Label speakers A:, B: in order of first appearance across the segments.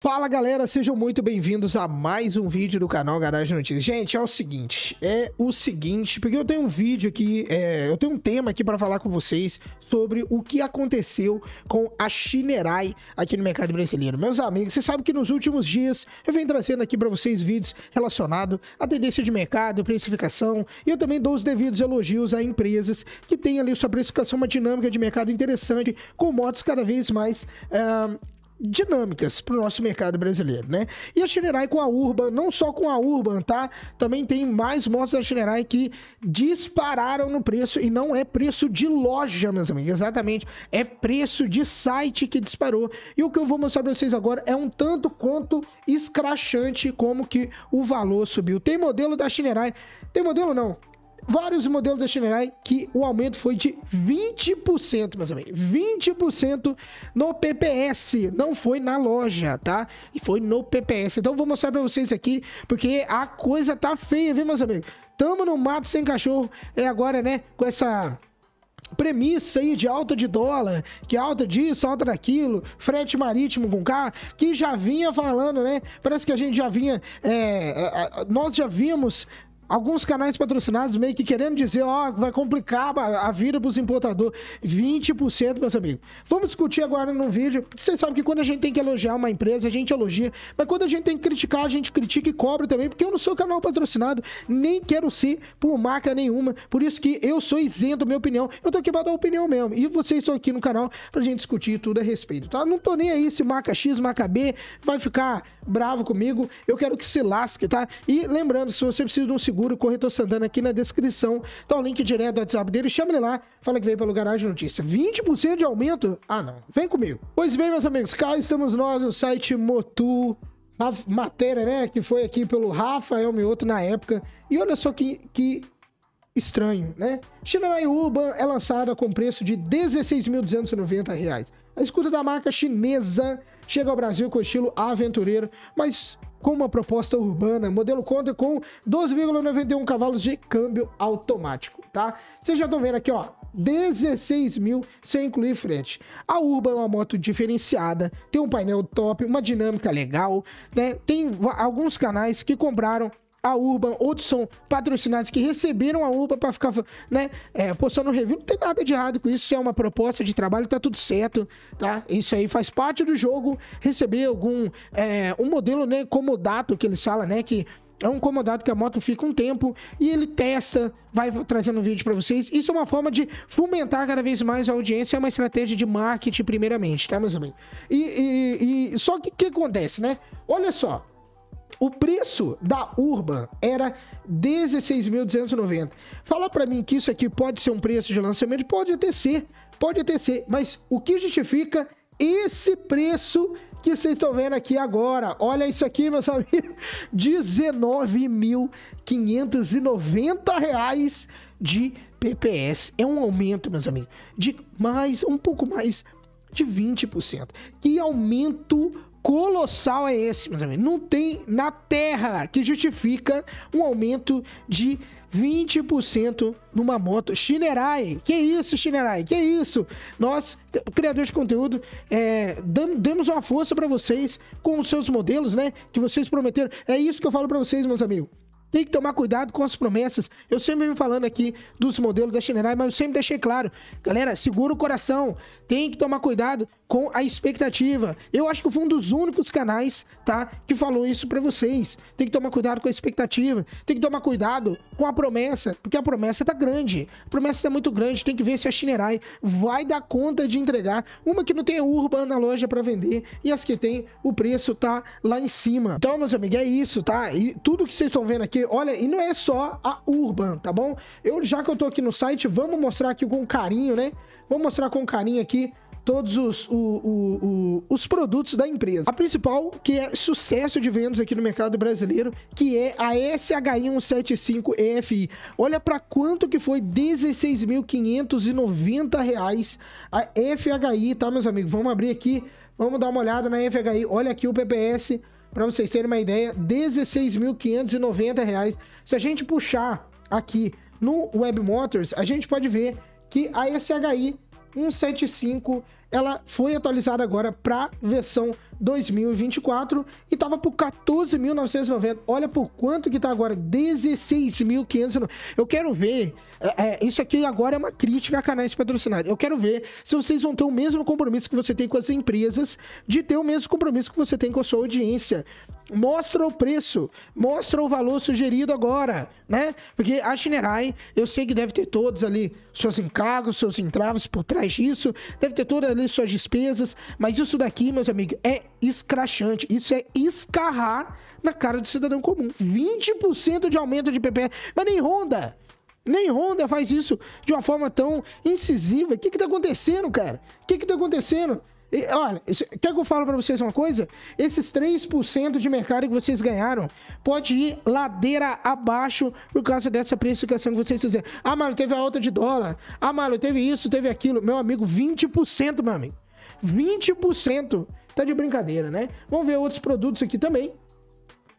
A: Fala galera, sejam muito bem-vindos a mais um vídeo do canal Garagem Notícias. Gente, é o seguinte, é o seguinte, porque eu tenho um vídeo aqui, é, eu tenho um tema aqui para falar com vocês sobre o que aconteceu com a Shinerai aqui no mercado brasileiro. Meus amigos, vocês sabem que nos últimos dias eu venho trazendo aqui para vocês vídeos relacionados à tendência de mercado, precificação, e eu também dou os devidos elogios a empresas que têm ali sua precificação, uma dinâmica de mercado interessante, com motos cada vez mais... Uh, dinâmicas para o nosso mercado brasileiro, né? E a Shinerai com a Urban, não só com a Urban, tá? Também tem mais motos da Shinerai que dispararam no preço e não é preço de loja, meus amigos, exatamente, é preço de site que disparou. E o que eu vou mostrar para vocês agora é um tanto quanto escrachante como que o valor subiu. Tem modelo da Shinerai, tem modelo não, vários modelos da Shinerai que o aumento foi de 20%, meus amigos. 20% no PPS, não foi na loja, tá? E foi no PPS. Então vou mostrar para vocês aqui, porque a coisa tá feia, viu, meus amigos? Tamo no mato sem cachorro, é agora, né, com essa premissa aí de alta de dólar, que alta disso, alta daquilo, frete marítimo com carro, que já vinha falando, né? Parece que a gente já vinha, é, é, é nós já vimos alguns canais patrocinados meio que querendo dizer, ó, vai complicar a, vida para os importadores. 20%, meus amigos. Vamos discutir agora num vídeo. Vocês sabem que quando a gente tem que elogiar uma empresa, a gente elogia. Mas quando a gente tem que criticar, a gente critica e cobra também, porque eu não sou canal patrocinado, nem quero ser por marca nenhuma. Por isso que eu sou isento, minha opinião. Eu tô aqui para dar opinião mesmo. E vocês estão aqui no canal pra gente discutir tudo a respeito, tá? Não tô nem aí se marca X, marca B, vai ficar bravo comigo. Eu quero que se lasque, tá? E lembrando, se você precisa de um segundo Seguro, Corretor Santana aqui na descrição. Tá o link direto do WhatsApp dele, chama ele lá, fala que veio pelo Garagem Notícia. 20% de aumento? Ah, não. Vem comigo. Pois bem, meus amigos, cá estamos nós no site Motu a matéria, né, que foi aqui pelo Rafael Mioto na época. E olha só que, que estranho, né? Shinerai Urban é lançada com preço de R$ 16.290. A escuta da marca chinesa chega ao Brasil com estilo aventureiro, mas com uma proposta urbana. Modelo conta com 12,91 cavalos de câmbio automático, tá? Vocês já estão vendo aqui, ó, 16 mil sem incluir frente. A Urban é uma moto diferenciada, tem um painel top, uma dinâmica legal, né? Tem alguns canais que compraram a Urban, outros são patrocinados que receberam a Urban para ficar, né, é, postando review. Não tem nada de errado com isso, se é uma proposta de trabalho, tá tudo certo, tá? Isso aí faz parte do jogo, receber algum, é, um modelo, né, comodato que eles falam, né, que é um comodato que a moto fica um tempo e ele testa, vai trazendo vídeo para vocês. Isso é uma forma de fomentar cada vez mais a audiência, é uma estratégia de marketing primeiramente, tá, meus amigos? E, e, e só que o que acontece, né? Olha só, o preço da Urban era 16.290. Falar para mim que isso aqui pode ser um preço de lançamento, pode até ser, pode até ser, mas o que justifica esse preço que vocês estão vendo aqui agora. Olha isso aqui, meus amigos. R$19.590 de PPS. É um aumento, meus amigos, de mais, um pouco mais de 20%. Que aumento colossal é esse, meus amigos? Não tem na Terra que justifica um aumento de 20% numa moto. Shinerai, que isso, Shinerai, que isso? Nós, criadores de conteúdo, é, demos uma força para vocês com os seus modelos, né? Que vocês prometeram. É isso que eu falo para vocês, meus amigos. Tem que tomar cuidado com as promessas. Eu sempre venho falando aqui dos modelos da Shinerai, mas eu sempre deixei claro. Galera, segura o coração. Tem que tomar cuidado com a expectativa. Eu acho que foi um dos únicos canais, tá? Que falou isso para vocês. Tem que tomar cuidado com a expectativa. Tem que tomar cuidado com a promessa. Porque a promessa tá grande. A promessa tá muito grande. Tem que ver se a Shinerai vai dar conta de entregar. Uma que não tem Urban na loja para vender. E as que tem, o preço tá lá em cima. Então, meus amigos, é isso, tá? E tudo que vocês estão vendo aqui porque, olha, e não é só a Urban, tá bom? Eu, já que eu tô aqui no site, vamos mostrar aqui com carinho, né? Vamos mostrar com carinho aqui todos os, o, o, o, os produtos da empresa. A principal, que é sucesso de vendas aqui no mercado brasileiro, que é a SHI175EFI. Olha para quanto que foi R$ a FHI, tá, meus amigos? Vamos abrir aqui, vamos dar uma olhada na FHI. Olha aqui o PPS para vocês terem uma ideia, R$16.590. Se a gente puxar aqui no Web Motors, a gente pode ver que a SHI 175 ela foi atualizada agora para versão 2024 e tava por 14.990. Olha por quanto que tá agora, 16.500 Eu quero ver, é, é, isso aqui agora é uma crítica a canais patrocinados. Eu quero ver se vocês vão ter o mesmo compromisso que você tem com as empresas, de ter o mesmo compromisso que você tem com a sua audiência mostra o preço, mostra o valor sugerido agora, né? Porque a Shinerai, eu sei que deve ter todos ali seus encargos, seus entraves por trás disso, deve ter todas ali suas despesas, mas isso daqui, meus amigos, é escrachante, isso é escarrar na cara do cidadão comum. 20% de aumento de PPE, mas nem Honda, nem Honda faz isso de uma forma tão incisiva. O que que tá acontecendo, cara? O que que tá acontecendo? E, olha, quer que eu falo para vocês uma coisa? Esses 3% de mercado que vocês ganharam pode ir ladeira abaixo por causa dessa precificação que vocês fizeram. Ah, mano, teve a alta de dólar. Ah, mano, teve isso, teve aquilo. Meu amigo, 20%, mami. 20%. Tá de brincadeira, né? Vamos ver outros produtos aqui também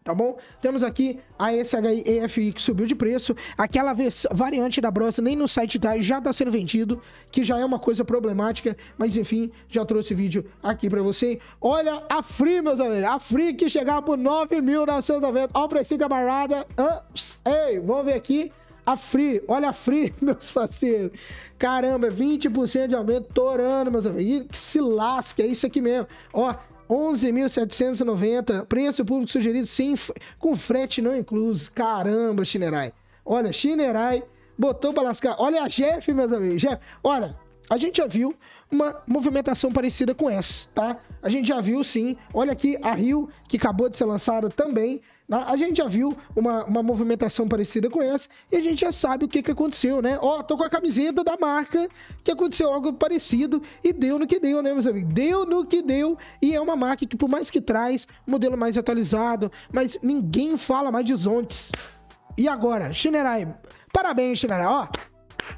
A: tá bom? Temos aqui a SHI EFI que subiu de preço, aquela variante da Bros nem no site tá, já tá sendo vendido, que já é uma coisa problemática, mas enfim, já trouxe vídeo aqui para você. Olha a Free, meus amigos, a Free que chegava por 9.990, Ó o precinho da barrada, ei, vamos ver aqui, a Free, olha a Free, meus parceiros. Caramba, 20% de aumento, torando, meus amigos. que se lasque, é isso aqui mesmo. Ó, 11.790, preço público sugerido sem com frete não incluso. Caramba, Chinerai. Olha, Chinerai botou pra lascar. Olha a Jeff, meus amigos. Jeff, olha, a gente já viu uma movimentação parecida com essa, tá? A gente já viu sim. Olha aqui a Rio, que acabou de ser lançada também. A gente já viu uma, uma movimentação parecida com essa e a gente já sabe o que, que aconteceu, né? Ó, tô com a camiseta da marca que aconteceu algo parecido e deu no que deu, né, meus amigos? Deu no que deu e é uma marca que, por mais que traz modelo mais atualizado, mas ninguém fala mais de Zontes. E agora, Shinerai, parabéns, Shinerai, ó,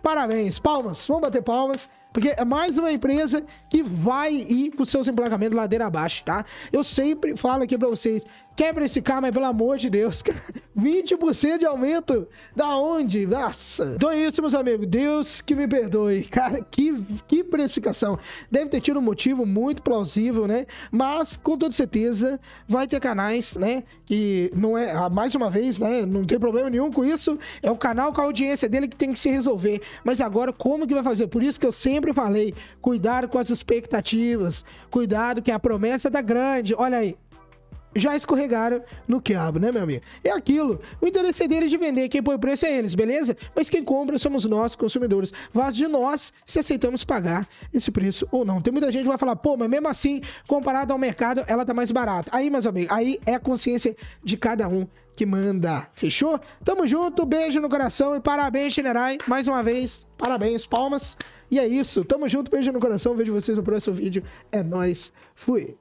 A: parabéns, palmas, vamos bater palmas. Porque é mais uma empresa que vai ir com seus emplacamentos ladeira abaixo, tá? Eu sempre falo aqui pra vocês, quebra esse carro, mas pelo amor de Deus, cara, 20% de aumento? Da onde? Nossa! Então é isso, meus amigos. Deus que me perdoe. Cara, que, que precificação. Deve ter tido um motivo muito plausível, né? Mas, com toda certeza, vai ter canais, né? Que não é. Ah, mais uma vez, né? Não tem problema nenhum com isso. É o canal com a audiência dele que tem que se resolver. Mas agora, como que vai fazer? Por isso que eu sempre falei: cuidado com as expectativas. Cuidado que a promessa tá grande. Olha aí, já escorregaram no quiabo, né, meu amigo? É aquilo. O interesse é deles de vender. Quem põe o preço é eles, beleza? Mas quem compra somos nós, consumidores. Vaz de nós se aceitamos pagar esse preço ou não. Tem muita gente que vai falar, pô, mas mesmo assim, comparado ao mercado, ela tá mais barata. Aí, meus amigos, aí é a consciência de cada um que manda. Fechou? Tamo junto, beijo no coração e parabéns, Generai. Mais uma vez, parabéns, palmas. E é isso. Tamo junto, beijo no coração. Vejo vocês no próximo vídeo. É nós. Fui.